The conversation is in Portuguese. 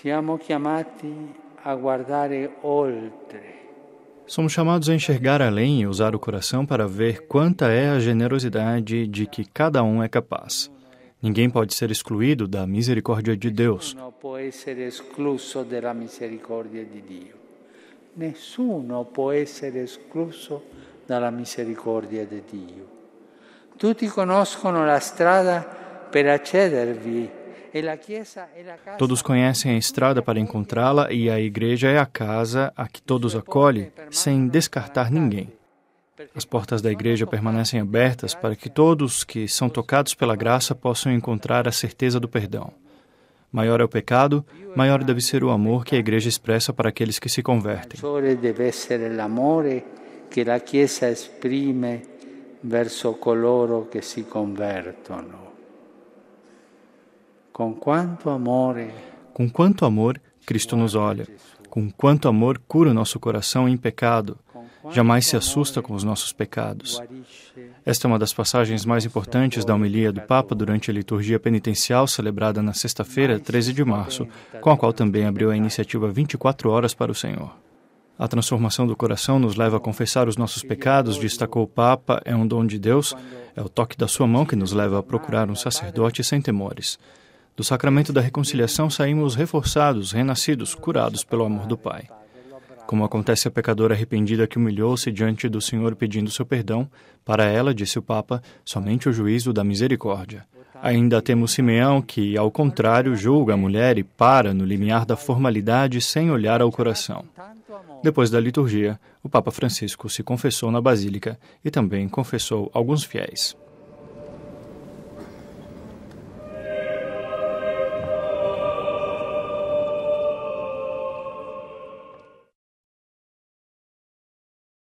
Siamo chiamati a guardare oltre. Somos chamados a enxergar além e usar o coração para ver quanta é a generosidade de que cada um é capaz. Ninguém pode ser excluído da misericórdia de Deus. Ninguém pode Nessuno può essere escluso dalla misericordia di Dio. Tutti conoscono la strada per accedervi é é todos conhecem a estrada para encontrá-la e a igreja é a casa a que todos é acolhem, sem descartar ninguém. As portas da igreja permanecem abertas para que todos que são tocados pela graça possam encontrar a certeza do perdão. Maior é o pecado, maior deve ser o amor que a igreja expressa para aqueles que se convertem. deve ser o amor eh, que a igreja exprime verso coloro que se convertono. Com quanto amor, com quanto amor Cristo nos olha, com quanto amor cura o nosso coração em pecado, jamais se assusta com os nossos pecados. Esta é uma das passagens mais importantes da homilia do Papa durante a liturgia penitencial celebrada na sexta-feira, 13 de março, com a qual também abriu a iniciativa 24 Horas para o Senhor. A transformação do coração nos leva a confessar os nossos pecados, destacou o Papa, é um dom de Deus, é o toque da sua mão que nos leva a procurar um sacerdote sem temores. Do sacramento da reconciliação saímos reforçados, renascidos, curados pelo amor do Pai. Como acontece à pecadora arrependida que humilhou-se diante do Senhor pedindo seu perdão, para ela, disse o Papa, somente o juízo da misericórdia. Ainda temos Simeão que, ao contrário, julga a mulher e para no limiar da formalidade sem olhar ao coração. Depois da liturgia, o Papa Francisco se confessou na Basílica e também confessou alguns fiéis.